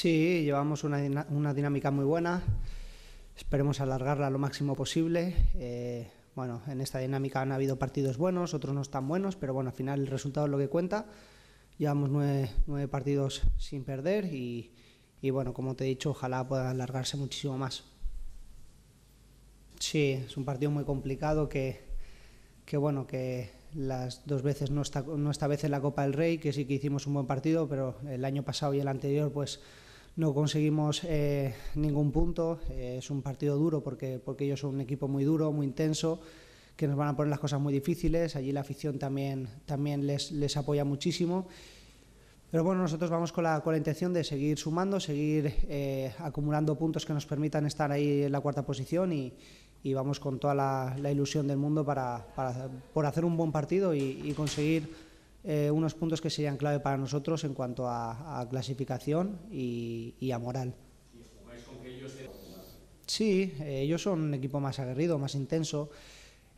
Sí, llevamos una, una dinámica muy buena. Esperemos alargarla lo máximo posible. Eh, bueno, en esta dinámica han habido partidos buenos, otros no tan buenos, pero bueno, al final el resultado es lo que cuenta. Llevamos nueve, partidos sin perder y, bueno, como te he dicho, ojalá pueda alargarse muchísimo más. Sí, es un partido muy complicado que, que bueno, que las dos veces no está no esta vez en la Copa del Rey, que sí que hicimos un buen partido, pero el año pasado y el anterior pues no conseguimos eh, ningún punto. Eh, es un partido duro porque, porque ellos son un equipo muy duro, muy intenso, que nos van a poner las cosas muy difíciles. Allí la afición también, también les, les apoya muchísimo. Pero bueno, nosotros vamos con la, intención de seguir sumando, seguir eh, acumulando puntos que nos permitan estar ahí en la cuarta posición y, vamos con toda la, ilusión del mundo para, por hacer un buen partido y conseguir eh, unos puntos que serían clave para nosotros en cuanto a, clasificación y, a moral. ¿Y jugáis con que ellos Sí, ellos son un equipo más aguerrido, más intenso.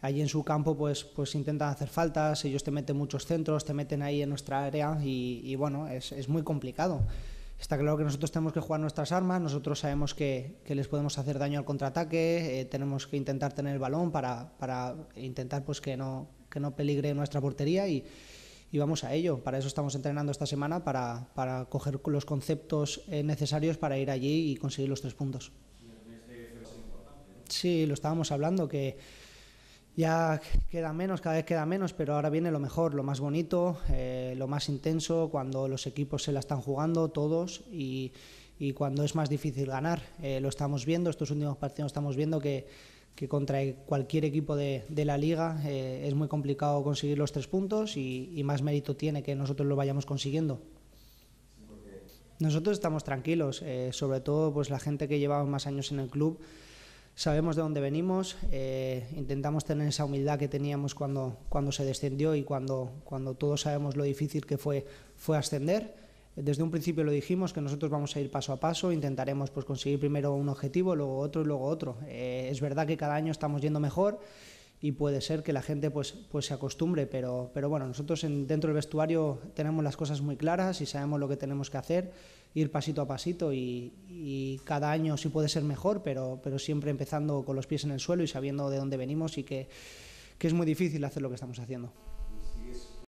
Allí en su campo pues, pues intentan hacer faltas, ellos te meten muchos centros, te meten ahí en nuestra área y, bueno, es, es muy complicado. Está claro que nosotros tenemos que jugar nuestras armas, nosotros sabemos que, que les podemos hacer daño al contraataque, eh, tenemos que intentar tener el balón para, para intentar pues, que, no, que no peligre nuestra portería y, y vamos a ello. Para eso estamos entrenando esta semana, para, para coger los conceptos eh, necesarios para ir allí y conseguir los tres puntos. Sí, lo estábamos hablando, que ya queda menos, cada vez queda menos, pero ahora viene lo mejor, lo más bonito, eh, lo más intenso, cuando los equipos se la están jugando todos y, y cuando es más difícil ganar. Eh, lo estamos viendo, estos últimos partidos estamos viendo que que contra cualquier equipo de, de la liga eh, es muy complicado conseguir los tres puntos y, más mérito tiene que nosotros lo vayamos consiguiendo. Nosotros estamos tranquilos, eh, sobre todo pues la gente que llevamos más años en el club, sabemos de dónde venimos, eh, intentamos tener esa humildad que teníamos cuando, cuando se descendió y cuando, cuando todos sabemos lo difícil que fue, fue ascender desde un principio lo dijimos que nosotros vamos a ir paso a paso, intentaremos pues, conseguir primero un objetivo, luego otro y luego otro. Eh, es verdad que cada año estamos yendo mejor y puede ser que la gente pues, pues se acostumbre, pero, pero bueno, nosotros dentro del vestuario tenemos las cosas muy claras y sabemos lo que tenemos que hacer, ir pasito a pasito y, cada año sí puede ser mejor, pero, pero siempre empezando con los pies en el suelo y sabiendo de dónde venimos y que es muy difícil hacer lo que estamos haciendo.